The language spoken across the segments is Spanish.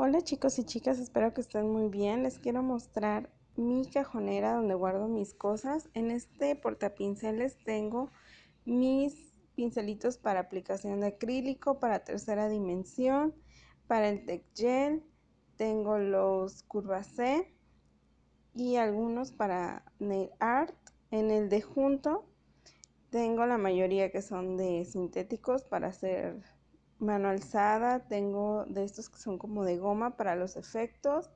Hola chicos y chicas, espero que estén muy bien. Les quiero mostrar mi cajonera donde guardo mis cosas. En este portapinceles tengo mis pincelitos para aplicación de acrílico, para tercera dimensión, para el tech gel, tengo los C y algunos para nail art. En el de junto tengo la mayoría que son de sintéticos para hacer mano alzada, tengo de estos que son como de goma para los efectos.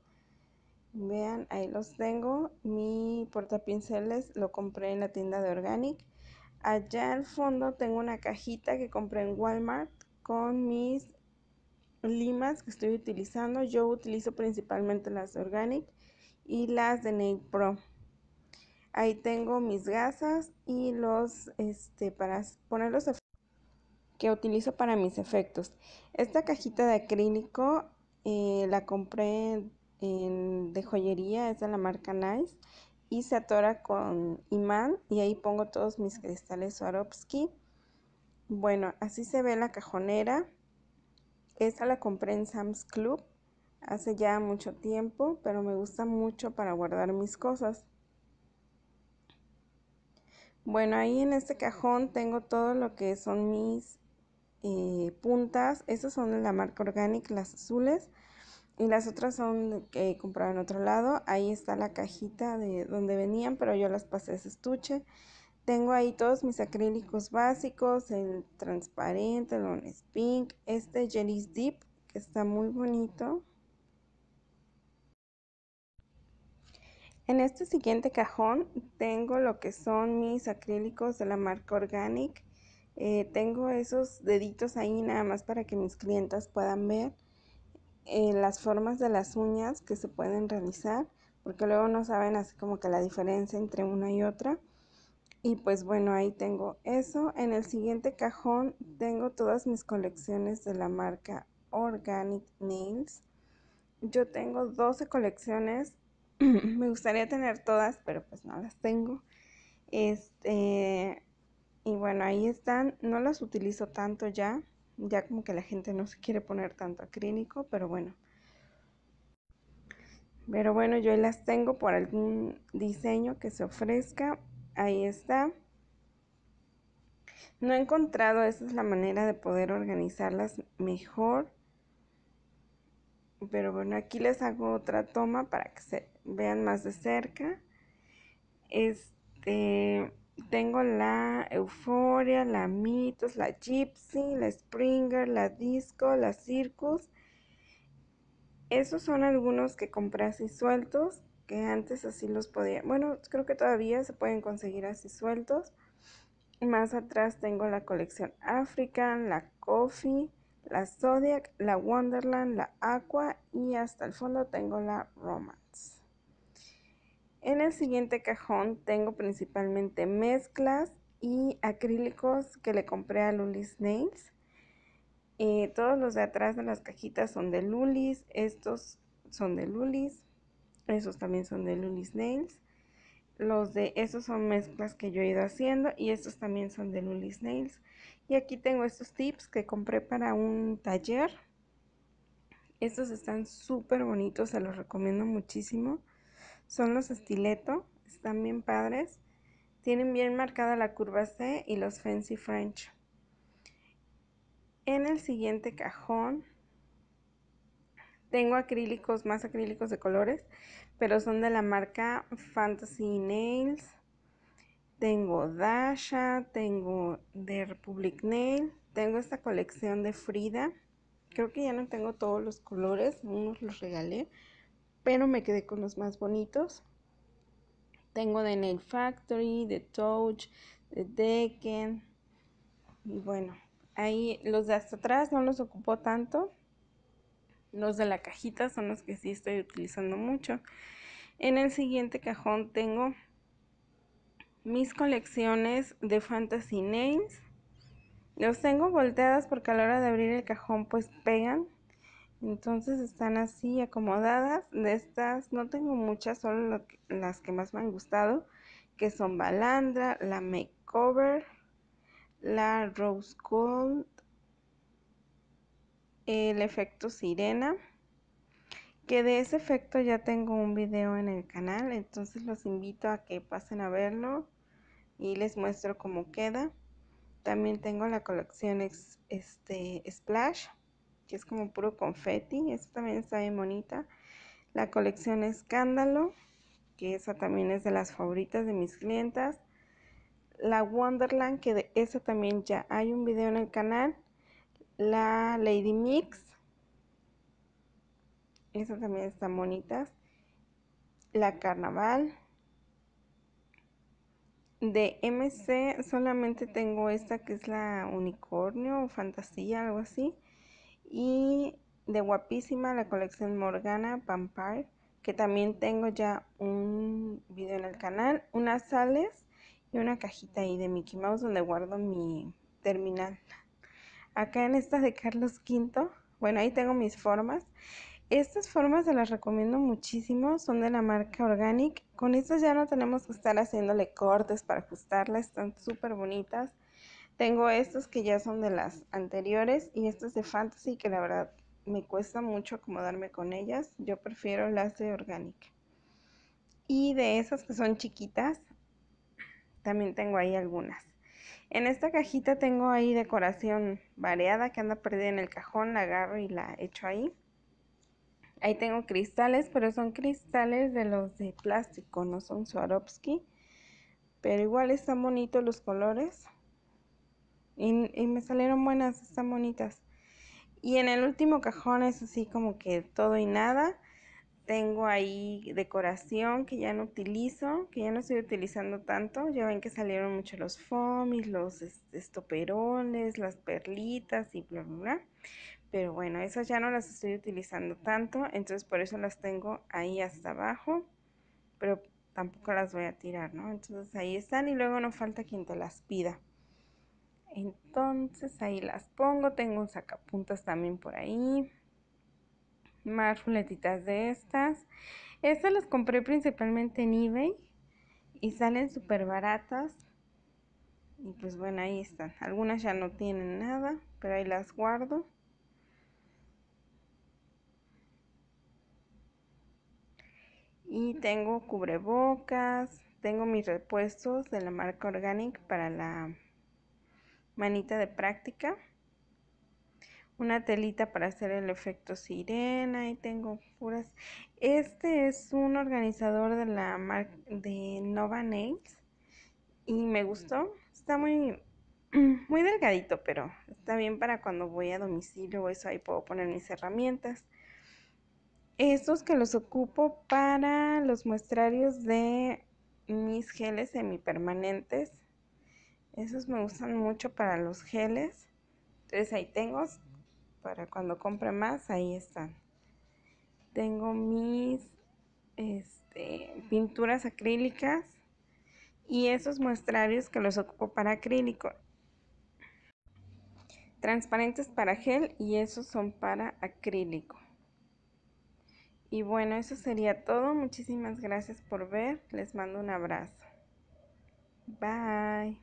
Vean, ahí los tengo. Mi portapinceles lo compré en la tienda de Organic. Allá al fondo tengo una cajita que compré en Walmart con mis limas que estoy utilizando. Yo utilizo principalmente las de Organic y las de Nail Pro. Ahí tengo mis gasas y los, este, para poner los que utilizo para mis efectos. Esta cajita de acrílico eh, la compré de joyería, es de la marca Nice y se atora con imán y ahí pongo todos mis cristales Swarovski. Bueno, así se ve la cajonera. Esta la compré en Sam's Club hace ya mucho tiempo, pero me gusta mucho para guardar mis cosas. Bueno, ahí en este cajón tengo todo lo que son mis puntas. Estas son de la marca Organic, las azules. Y las otras son que compraron en otro lado. Ahí está la cajita de donde venían, pero yo las pasé a ese estuche. Tengo ahí todos mis acrílicos básicos, el transparente, el one Pink, este Jelly's Deep, que está muy bonito. En este siguiente cajón tengo lo que son mis acrílicos de la marca Organic. Eh, tengo esos deditos ahí nada más para que mis clientas puedan ver eh, las formas de las uñas que se pueden realizar, porque luego no saben así como que la diferencia entre una y otra. Y pues bueno, ahí tengo eso. En el siguiente cajón tengo todas mis colecciones de la marca Organic Nails. Yo tengo 12 colecciones. Me gustaría tener todas, pero pues no las tengo. Este, y bueno, ahí están. No las utilizo tanto ya. Ya como que la gente no se quiere poner tanto acrílico, pero bueno. Pero bueno, yo las tengo por algún diseño que se ofrezca. Ahí está. No he encontrado, esa es la manera de poder organizarlas mejor. Pero bueno, aquí les hago otra toma para que se vean más de cerca. Este tengo la Euforia, la Mitos, la Gypsy, la Springer, la Disco, la Circus. Esos son algunos que compré así sueltos, que antes así los podía. Bueno, creo que todavía se pueden conseguir así sueltos. Más atrás tengo la colección African, la Coffee, la Zodiac, la Wonderland, la Aqua y hasta el fondo tengo la Romance. En el siguiente cajón tengo principalmente mezclas y acrílicos que le compré a Lulis Nails. Eh, todos los de atrás de las cajitas son de Lulis, estos son de Lulis, esos también son de Lulis Nails. Los de esos son mezclas que yo he ido haciendo y estos también son de Lulis Nails. Y aquí tengo estos tips que compré para un taller. Estos están súper bonitos, se los recomiendo muchísimo son los estileto, están bien padres. Tienen bien marcada la curva C y los Fancy French. En el siguiente cajón tengo acrílicos, más acrílicos de colores, pero son de la marca Fantasy Nails. Tengo Dasha, tengo The Republic Nail, tengo esta colección de Frida. Creo que ya no tengo todos los colores, unos los regalé pero me quedé con los más bonitos. Tengo de Nail Factory, de Touch, de Decken. Y bueno, ahí los de hasta atrás no los ocupo tanto. Los de la cajita son los que sí estoy utilizando mucho. En el siguiente cajón tengo mis colecciones de Fantasy Names. Los tengo volteadas porque a la hora de abrir el cajón pues pegan. Entonces están así acomodadas. De estas no tengo muchas, solo las que más me han gustado, que son Balandra, la Cover, la Rose Gold, el efecto sirena que de ese efecto ya tengo un video en el canal, entonces los invito a que pasen a verlo y les muestro cómo queda. También tengo la colección este, Splash, que es como puro confeti. Esta también está bien bonita. La colección Escándalo, que esa también es de las favoritas de mis clientas. La Wonderland, que de esa también ya hay un video en el canal. La Lady Mix. Esa también está bonita La Carnaval. De MC solamente tengo esta que es la unicornio o fantasía, algo así. Y de guapísima la colección Morgana Vampire, que también tengo ya un video en el canal, unas sales y una cajita ahí de Mickey Mouse donde guardo mi terminal. Acá en estas de Carlos V, bueno, ahí tengo mis formas. Estas formas se las recomiendo muchísimo, son de la marca Organic. Con estas ya no tenemos que estar haciéndole cortes para ajustarlas, están súper bonitas. Tengo estos que ya son de las anteriores y estas de fantasy que la verdad me cuesta mucho acomodarme con ellas. Yo prefiero las de orgánica. Y de esas que son chiquitas, también tengo ahí algunas. En esta cajita tengo ahí decoración variada que anda perdida en el cajón, la agarro y la echo ahí. Ahí tengo cristales, pero son cristales de los de plástico, no son Swarovski. Pero igual están bonitos los colores. Y, me salieron buenas, están bonitas. Y en el último cajón es así como que todo y nada. Tengo ahí decoración que ya no utilizo, que ya no estoy utilizando tanto. Ya ven que salieron mucho los fomis los estoperones, las perlitas y bla, bla, bla. Pero bueno, esas ya no las estoy utilizando tanto, entonces por eso las tengo ahí hasta abajo. Pero tampoco las voy a tirar, ¿no? Entonces ahí están y luego no falta quien te las pida. Entonces ahí las pongo. Tengo un sacapuntas también por ahí. Más ruletitas de estas. Estas las compré principalmente en eBay. Y salen súper baratas. Y pues bueno, ahí están. Algunas ya no tienen nada. Pero ahí las guardo. y tengo cubrebocas, tengo mis repuestos de la marca Organic para la manita de práctica, una telita para hacer el efecto sirena y tengo puras. Este es un organizador de la marca de Nova Nails y me gustó. Está muy muy delgadito, pero está bien para cuando voy a domicilio o eso ahí puedo poner mis herramientas. Estos que los ocupo para los muestrarios de mis geles semipermanentes esos me gustan mucho para los geles. Entonces ahí tengo, para cuando compre más, ahí están. Tengo mis este, pinturas acrílicas y esos muestrarios que los ocupo para acrílico. Transparentes para gel y esos son para acrílico. Y bueno, eso sería todo. Muchísimas gracias por ver. Les mando un abrazo. Bye.